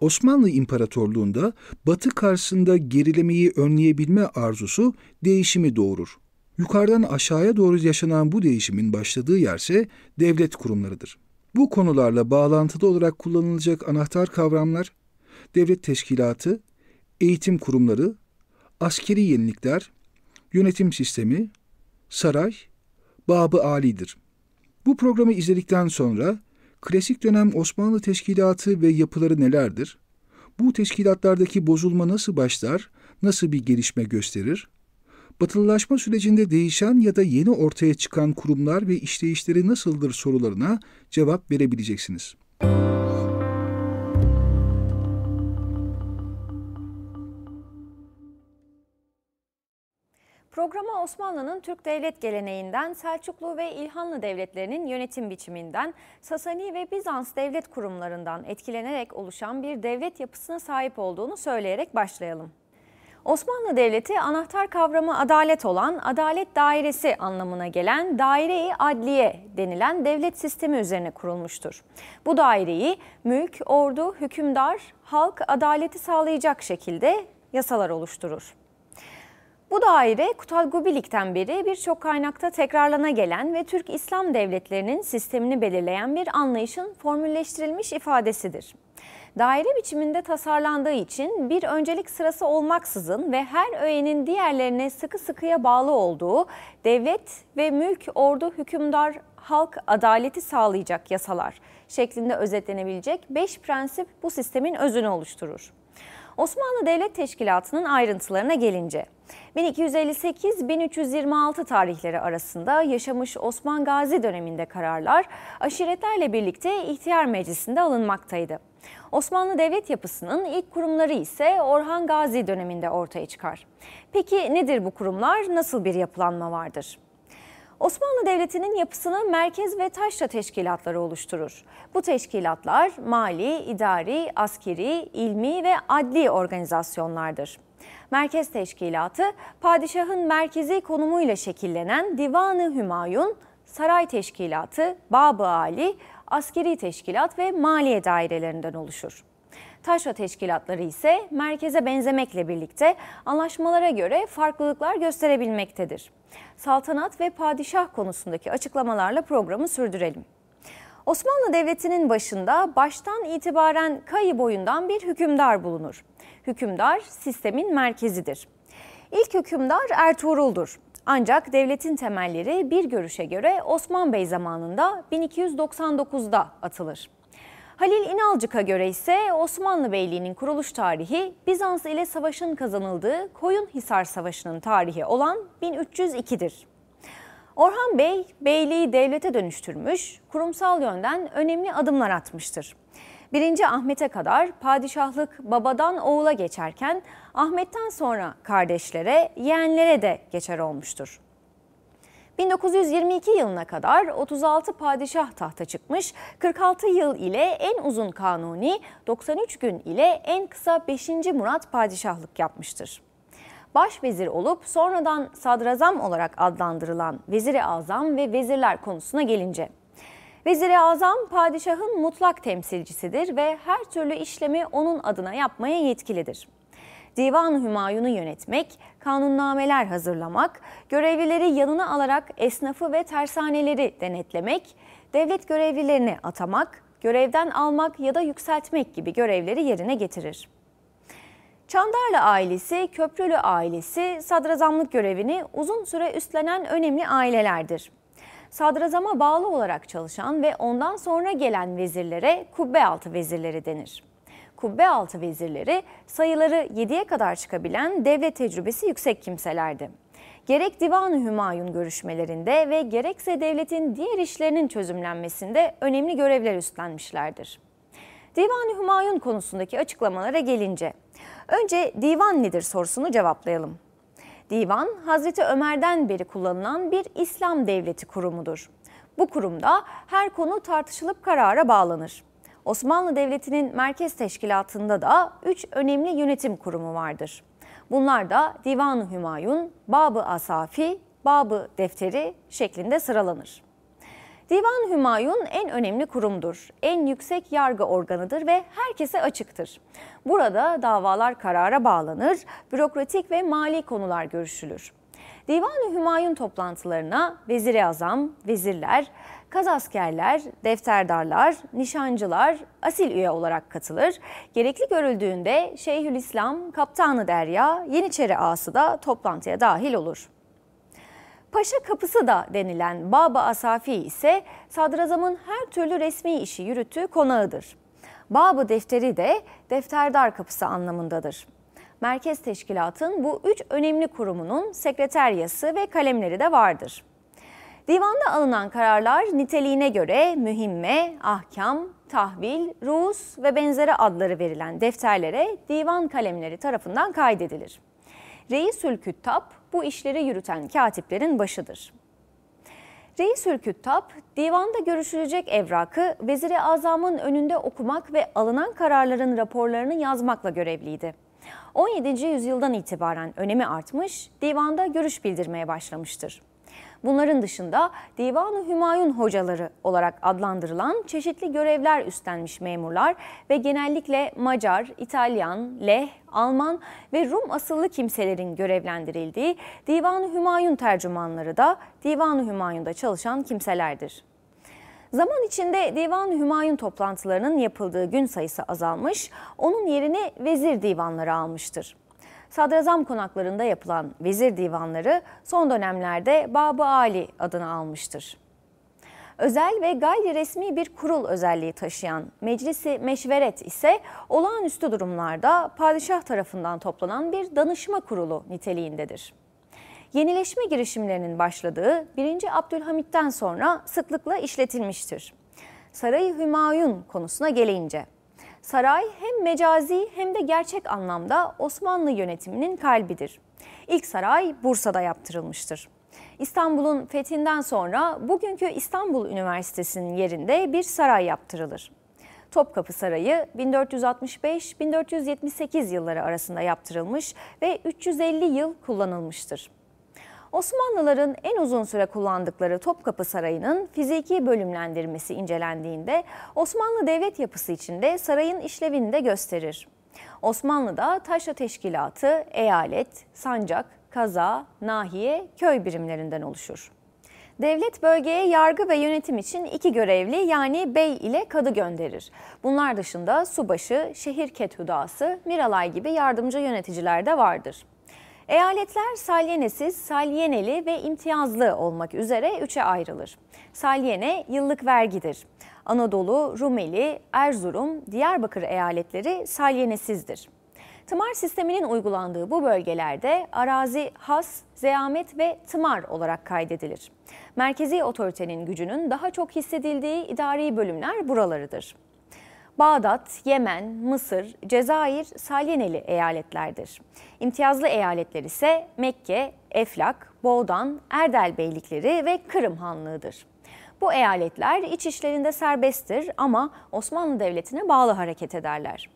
Osmanlı İmparatorluğu'nda batı karşısında gerilemeyi önleyebilme arzusu değişimi doğurur. Yukarıdan aşağıya doğru yaşanan bu değişimin başladığı yerse devlet kurumlarıdır. Bu konularla bağlantılı olarak kullanılacak anahtar kavramlar devlet teşkilatı, eğitim kurumları, askeri yenilikler, yönetim sistemi, saray, babı alidir. Bu programı izledikten sonra Klasik dönem Osmanlı teşkilatı ve yapıları nelerdir? Bu teşkilatlardaki bozulma nasıl başlar, nasıl bir gelişme gösterir? Batılılaşma sürecinde değişen ya da yeni ortaya çıkan kurumlar ve işleyişleri nasıldır sorularına cevap verebileceksiniz. Müzik Programa Osmanlı'nın Türk devlet geleneğinden, Selçuklu ve İlhanlı devletlerinin yönetim biçiminden, Sasani ve Bizans devlet kurumlarından etkilenerek oluşan bir devlet yapısına sahip olduğunu söyleyerek başlayalım. Osmanlı Devleti anahtar kavramı adalet olan, adalet dairesi anlamına gelen daire-i adliye denilen devlet sistemi üzerine kurulmuştur. Bu daireyi mülk, ordu, hükümdar, halk adaleti sağlayacak şekilde yasalar oluşturur. Bu daire Kutay Gubilik'ten beri birçok kaynakta tekrarlana gelen ve Türk İslam devletlerinin sistemini belirleyen bir anlayışın formülleştirilmiş ifadesidir. Daire biçiminde tasarlandığı için bir öncelik sırası olmaksızın ve her öğenin diğerlerine sıkı sıkıya bağlı olduğu devlet ve mülk, ordu, hükümdar, halk adaleti sağlayacak yasalar şeklinde özetlenebilecek 5 prensip bu sistemin özünü oluşturur. Osmanlı Devlet Teşkilatı'nın ayrıntılarına gelince 1258-1326 tarihleri arasında yaşamış Osman Gazi döneminde kararlar aşiretlerle birlikte ihtiyar meclisinde alınmaktaydı. Osmanlı devlet yapısının ilk kurumları ise Orhan Gazi döneminde ortaya çıkar. Peki nedir bu kurumlar, nasıl bir yapılanma vardır? Osmanlı Devleti'nin yapısını merkez ve taşra teşkilatları oluşturur. Bu teşkilatlar mali, idari, askeri, ilmi ve adli organizasyonlardır. Merkez Teşkilatı, padişahın merkezi konumuyla şekillenen Divanı Hümayun, Saray Teşkilatı, Babı Ali, Askeri Teşkilat ve Maliye Dairelerinden oluşur. Taşra teşkilatları ise merkeze benzemekle birlikte anlaşmalara göre farklılıklar gösterebilmektedir. Saltanat ve padişah konusundaki açıklamalarla programı sürdürelim. Osmanlı Devleti'nin başında baştan itibaren Kayı boyundan bir hükümdar bulunur. Hükümdar sistemin merkezidir. İlk hükümdar Ertuğrul'dur. Ancak devletin temelleri bir görüşe göre Osman Bey zamanında 1299'da atılır. Halil İnalcık'a göre ise Osmanlı Beyliği'nin kuruluş tarihi Bizans ile savaşın kazanıldığı Koyunhisar Savaşı'nın tarihi olan 1302'dir. Orhan Bey, beyliği devlete dönüştürmüş, kurumsal yönden önemli adımlar atmıştır. 1. Ahmet'e kadar padişahlık babadan oğula geçerken Ahmet'ten sonra kardeşlere, yeğenlere de geçer olmuştur. 1922 yılına kadar 36 padişah tahta çıkmış, 46 yıl ile en uzun kanuni, 93 gün ile en kısa 5. Murat padişahlık yapmıştır başvezir olup sonradan sadrazam olarak adlandırılan Vezir-i Azam ve vezirler konusuna gelince. Vezir-i Azam padişahın mutlak temsilcisidir ve her türlü işlemi onun adına yapmaya yetkilidir. Divan-ı Hümayun'u yönetmek, kanunnameler hazırlamak, görevlileri yanına alarak esnafı ve tersaneleri denetlemek, devlet görevlilerini atamak, görevden almak ya da yükseltmek gibi görevleri yerine getirir. Çandarlı ailesi, Köprülü ailesi sadrazamlık görevini uzun süre üstlenen önemli ailelerdir. Sadrazama bağlı olarak çalışan ve ondan sonra gelen vezirlere kubbe altı vezirleri denir kubbe altı vezirleri sayıları 7'ye kadar çıkabilen devlet tecrübesi yüksek kimselerdi. Gerek Divan-ı Hümayun görüşmelerinde ve gerekse devletin diğer işlerinin çözümlenmesinde önemli görevler üstlenmişlerdir. Divan-ı Hümayun konusundaki açıklamalara gelince, önce divan nedir sorusunu cevaplayalım. Divan, Hazreti Ömer'den beri kullanılan bir İslam devleti kurumudur. Bu kurumda her konu tartışılıp karara bağlanır. Osmanlı Devleti'nin merkez teşkilatında da 3 önemli yönetim kurumu vardır. Bunlar da Divan-ı Hümayun, Babı Asafi, Babı Defteri şeklinde sıralanır. Divan Hümayun en önemli kurumdur. En yüksek yargı organıdır ve herkese açıktır. Burada davalar karara bağlanır, bürokratik ve mali konular görüşülür. Divan-ı Hümayun toplantılarına Vezir-i Azam, vezirler, Kazaskerler, defterdarlar, nişancılar asil üye olarak katılır. Gerekli görüldüğünde Şeyhülislam, Kaptanı Derya, Yeniçeri ağası da toplantıya dahil olur. Paşa Kapısı da denilen Baba Asafi ise sadrazamın her türlü resmi işi yürüttüğü konağıdır. Baba defteri de defterdar kapısı anlamındadır. Merkez Teşkilat'ın bu üç önemli kurumunun sekreteryası ve kalemleri de vardır. Divanda alınan kararlar niteliğine göre mühimme, ahkam, tahvil, ruhs ve benzeri adları verilen defterlere divan kalemleri tarafından kaydedilir. Reisül Küttab bu işleri yürüten katiplerin başıdır. Reisül Küttab, divanda görüşülecek evrakı Vezir-i Azam'ın önünde okumak ve alınan kararların raporlarını yazmakla görevliydi. 17. yüzyıldan itibaren önemi artmış, divanda görüş bildirmeye başlamıştır. Bunların dışında Divan-ı Hümayun hocaları olarak adlandırılan çeşitli görevler üstlenmiş memurlar ve genellikle Macar, İtalyan, Leh, Alman ve Rum asıllı kimselerin görevlendirildiği Divan-ı Hümayun tercümanları da Divan-ı Hümayun'da çalışan kimselerdir. Zaman içinde Divan-ı Hümayun toplantılarının yapıldığı gün sayısı azalmış, onun yerini vezir divanları almıştır sadrazam konaklarında yapılan vezir divanları son dönemlerde Babı Ali adını almıştır. Özel ve gayri resmi bir kurul özelliği taşıyan Meclisi Meşveret ise olağanüstü durumlarda padişah tarafından toplanan bir danışma kurulu niteliğindedir. Yenileşme girişimlerinin başladığı 1. Abdülhamit'ten sonra sıklıkla işletilmiştir. Sarayı Hümayun konusuna gelince Saray hem mecazi hem de gerçek anlamda Osmanlı yönetiminin kalbidir. İlk saray Bursa'da yaptırılmıştır. İstanbul'un fethinden sonra bugünkü İstanbul Üniversitesi'nin yerinde bir saray yaptırılır. Topkapı Sarayı 1465-1478 yılları arasında yaptırılmış ve 350 yıl kullanılmıştır. Osmanlıların en uzun süre kullandıkları Topkapı Sarayı'nın fiziki bölümlendirmesi incelendiğinde Osmanlı devlet yapısı içinde sarayın işlevini de gösterir. Osmanlı'da taşra teşkilatı, eyalet, sancak, kaza, nahiye, köy birimlerinden oluşur. Devlet bölgeye yargı ve yönetim için iki görevli yani bey ile kadı gönderir. Bunlar dışında subaşı, şehir kethüdası, miralay gibi yardımcı yöneticiler de vardır. Eyaletler salyenesiz, salyeneli ve imtiyazlı olmak üzere üçe ayrılır. Salyene yıllık vergidir. Anadolu, Rumeli, Erzurum, Diyarbakır eyaletleri salyenesizdir. Tımar sisteminin uygulandığı bu bölgelerde arazi has, zeamet ve tımar olarak kaydedilir. Merkezi otoritenin gücünün daha çok hissedildiği idari bölümler buralarıdır. Bağdat, Yemen, Mısır, Cezayir, Salyeneli eyaletlerdir. İmtiyazlı eyaletler ise Mekke, Eflak, Boğdan, Erdel beylikleri ve Kırım Hanlığı'dır. Bu eyaletler iç işlerinde serbesttir ama Osmanlı Devleti'ne bağlı hareket ederler.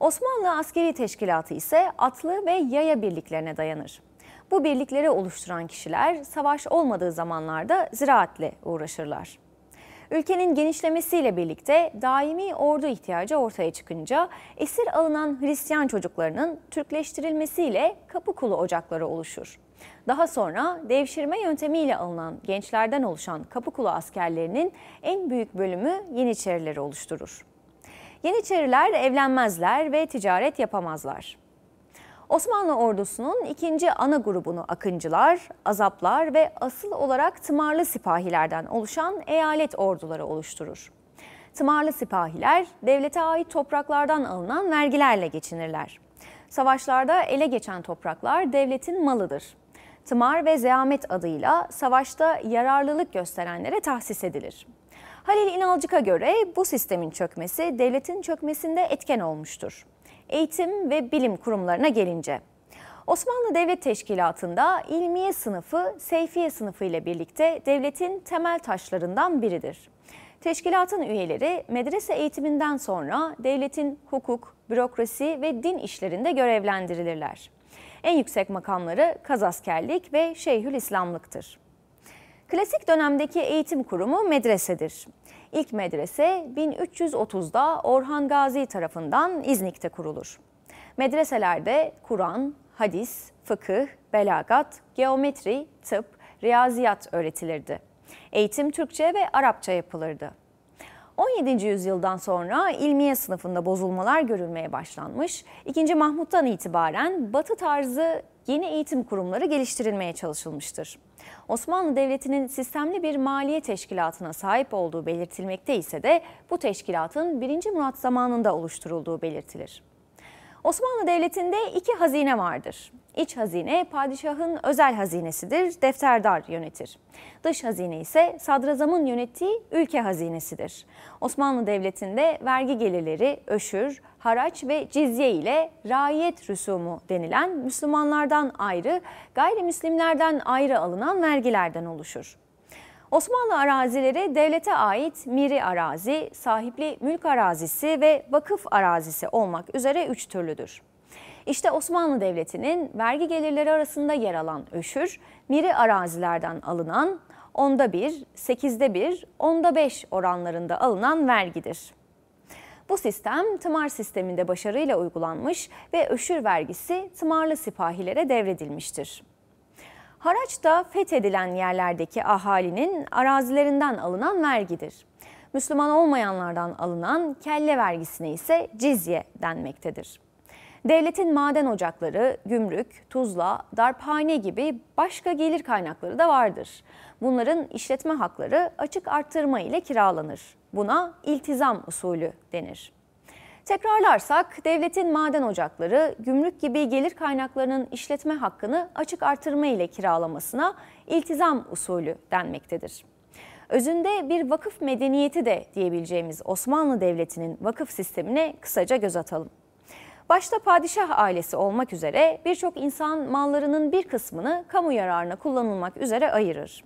Osmanlı askeri teşkilatı ise atlı ve yaya birliklerine dayanır. Bu birlikleri oluşturan kişiler savaş olmadığı zamanlarda ziraatle uğraşırlar. Ülkenin genişlemesiyle birlikte daimi ordu ihtiyacı ortaya çıkınca esir alınan Hristiyan çocuklarının Türkleştirilmesiyle kapı kulu ocakları oluşur. Daha sonra devşirme yöntemiyle alınan gençlerden oluşan kapı kulu askerlerinin en büyük bölümü Yeniçerileri oluşturur. Yeniçeriler evlenmezler ve ticaret yapamazlar. Osmanlı ordusunun ikinci ana grubunu Akıncılar, Azaplar ve asıl olarak Tımarlı Sipahilerden oluşan eyalet orduları oluşturur. Tımarlı sipahiler devlete ait topraklardan alınan vergilerle geçinirler. Savaşlarda ele geçen topraklar devletin malıdır. Tımar ve zeamet adıyla savaşta yararlılık gösterenlere tahsis edilir. Halil İnalcık'a göre bu sistemin çökmesi devletin çökmesinde etken olmuştur. Eğitim ve bilim kurumlarına gelince. Osmanlı Devlet Teşkilatı'nda ilmiye sınıfı, seyfiye sınıfı ile birlikte devletin temel taşlarından biridir. Teşkilatın üyeleri medrese eğitiminden sonra devletin hukuk, bürokrasi ve din işlerinde görevlendirilirler. En yüksek makamları kazaskerlik ve şeyhülislamlıktır. Klasik dönemdeki eğitim kurumu medresedir. İlk medrese 1330'da Orhan Gazi tarafından İznik'te kurulur. Medreselerde Kur'an, hadis, fıkıh, belagat, geometri, tıp, riyaziyat öğretilirdi. Eğitim Türkçe ve Arapça yapılırdı. 17. yüzyıldan sonra ilmiye sınıfında bozulmalar görülmeye başlanmış. 2. Mahmut'tan itibaren Batı tarzı yeni eğitim kurumları geliştirilmeye çalışılmıştır. Osmanlı Devleti'nin sistemli bir maliye teşkilatına sahip olduğu belirtilmekte ise de bu teşkilatın 1. Murat zamanında oluşturulduğu belirtilir. Osmanlı Devleti'nde iki hazine vardır. İç hazine padişahın özel hazinesidir, defterdar yönetir. Dış hazine ise sadrazamın yönettiği ülke hazinesidir. Osmanlı Devleti'nde vergi gelirleri öşür, haraç ve cizye ile raiyet rüsumu denilen Müslümanlardan ayrı, gayrimüslimlerden ayrı alınan vergilerden oluşur. Osmanlı arazileri devlete ait miri arazi, sahipli mülk arazisi ve vakıf arazisi olmak üzere üç türlüdür. İşte Osmanlı Devleti'nin vergi gelirleri arasında yer alan öşür, miri arazilerden alınan onda bir, sekizde bir, onda beş oranlarında alınan vergidir. Bu sistem tımar sisteminde başarıyla uygulanmış ve öşür vergisi tımarlı sipahilere devredilmiştir. Haraç da fethedilen yerlerdeki ahalinin arazilerinden alınan vergidir. Müslüman olmayanlardan alınan kelle vergisine ise cizye denmektedir. Devletin maden ocakları, gümrük, tuzla, darphane gibi başka gelir kaynakları da vardır. Bunların işletme hakları açık arttırma ile kiralanır. Buna iltizam usulü denir. Tekrarlarsak devletin maden ocakları gümrük gibi gelir kaynaklarının işletme hakkını açık artırma ile kiralamasına iltizam usulü denmektedir. Özünde bir vakıf medeniyeti de diyebileceğimiz Osmanlı Devleti'nin vakıf sistemine kısaca göz atalım. Başta padişah ailesi olmak üzere birçok insan mallarının bir kısmını kamu yararına kullanılmak üzere ayırır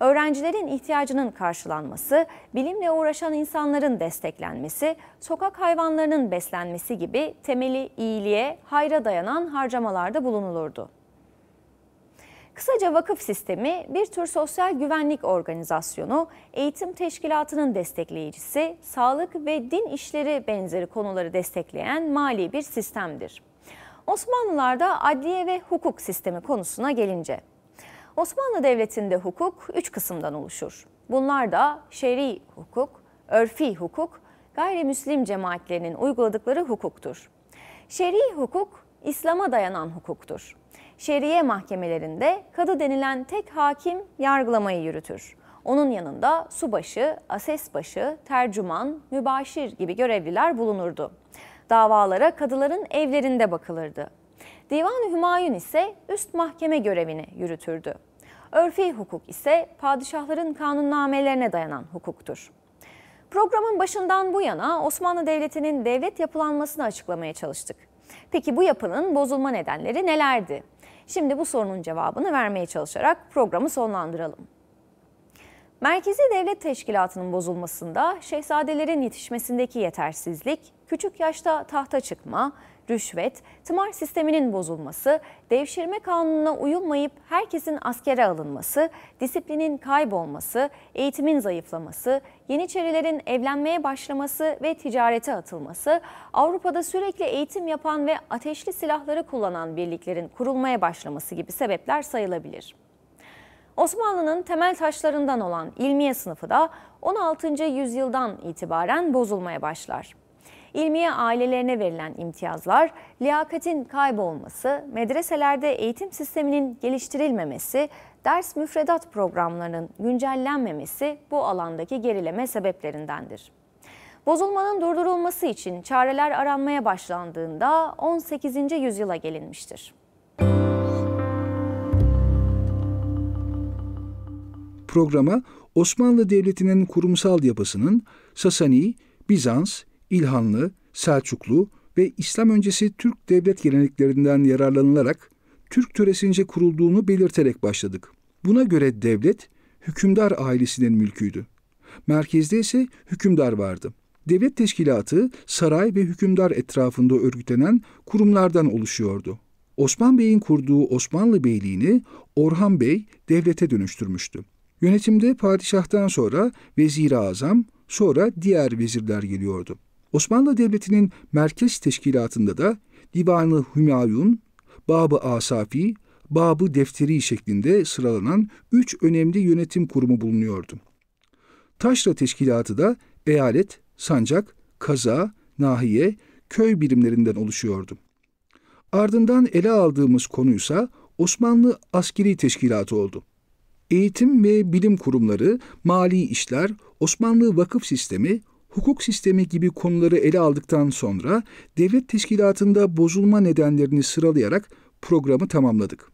öğrencilerin ihtiyacının karşılanması, bilimle uğraşan insanların desteklenmesi, sokak hayvanlarının beslenmesi gibi temeli iyiliğe, hayra dayanan harcamalarda bulunulurdu. Kısaca vakıf sistemi bir tür sosyal güvenlik organizasyonu, eğitim teşkilatının destekleyicisi, sağlık ve din işleri benzeri konuları destekleyen mali bir sistemdir. Osmanlılarda adliye ve hukuk sistemi konusuna gelince Osmanlı Devleti'nde hukuk üç kısımdan oluşur. Bunlar da şer'i hukuk, örfi hukuk, gayrimüslim cemaatlerinin uyguladıkları hukuktur. Şer'i hukuk, İslam'a dayanan hukuktur. Şeriye mahkemelerinde kadı denilen tek hakim yargılamayı yürütür. Onun yanında subaşı, asesbaşı, tercüman, mübaşir gibi görevliler bulunurdu. Davalara kadıların evlerinde bakılırdı. Divan-ı Hümayun ise üst mahkeme görevini yürütürdü. Örfi hukuk ise padişahların kanunnamelerine dayanan hukuktur. Programın başından bu yana Osmanlı Devleti'nin devlet yapılanmasını açıklamaya çalıştık. Peki bu yapının bozulma nedenleri nelerdi? Şimdi bu sorunun cevabını vermeye çalışarak programı sonlandıralım. Merkezi Devlet Teşkilatı'nın bozulmasında şehzadelerin yetişmesindeki yetersizlik, küçük yaşta tahta çıkma, rüşvet, tımar sisteminin bozulması, devşirme kanununa uyulmayıp herkesin askere alınması, disiplinin kaybolması, eğitimin zayıflaması, Yeniçerilerin evlenmeye başlaması ve ticarete atılması, Avrupa'da sürekli eğitim yapan ve ateşli silahları kullanan birliklerin kurulmaya başlaması gibi sebepler sayılabilir. Osmanlı'nın temel taşlarından olan ilmiye sınıfı da 16. yüzyıldan itibaren bozulmaya başlar. İlmiye ailelerine verilen imtiyazlar, liyakatin kaybolması, medreselerde eğitim sisteminin geliştirilmemesi, ders müfredat programlarının güncellenmemesi bu alandaki gerileme sebeplerindendir. Bozulmanın durdurulması için çareler aranmaya başlandığında 18. yüzyıla gelinmiştir. Müzik programa Osmanlı Devleti'nin kurumsal yapısının Sasani, Bizans, İlhanlı, Selçuklu ve İslam öncesi Türk devlet geleneklerinden yararlanılarak Türk töresince kurulduğunu belirterek başladık. Buna göre devlet hükümdar ailesinin mülküydü. Merkezde ise hükümdar vardı. Devlet teşkilatı saray ve hükümdar etrafında örgütlenen kurumlardan oluşuyordu. Osman Bey'in kurduğu Osmanlı Beyliğini Orhan Bey devlete dönüştürmüştü. Yönetimde padişahtan sonra vezir-i azam, sonra diğer vezirler geliyordu. Osmanlı Devleti'nin merkez teşkilatında da Divanı Hümayun, Babı Asafi, Babı Defteri şeklinde sıralanan üç önemli yönetim kurumu bulunuyordu. Taşra Teşkilatı da eyalet, sancak, kaza, nahiye, köy birimlerinden oluşuyordu. Ardından ele aldığımız konuysa Osmanlı Askeri Teşkilatı oldu. Eğitim ve bilim kurumları, mali işler, Osmanlı vakıf sistemi, hukuk sistemi gibi konuları ele aldıktan sonra devlet teşkilatında bozulma nedenlerini sıralayarak programı tamamladık.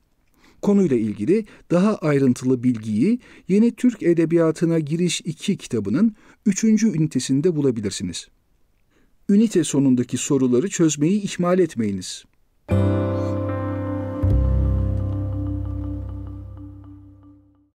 Konuyla ilgili daha ayrıntılı bilgiyi Yeni Türk Edebiyatı'na Giriş 2 kitabının 3. ünitesinde bulabilirsiniz. Ünite sonundaki soruları çözmeyi ihmal etmeyiniz. Müzik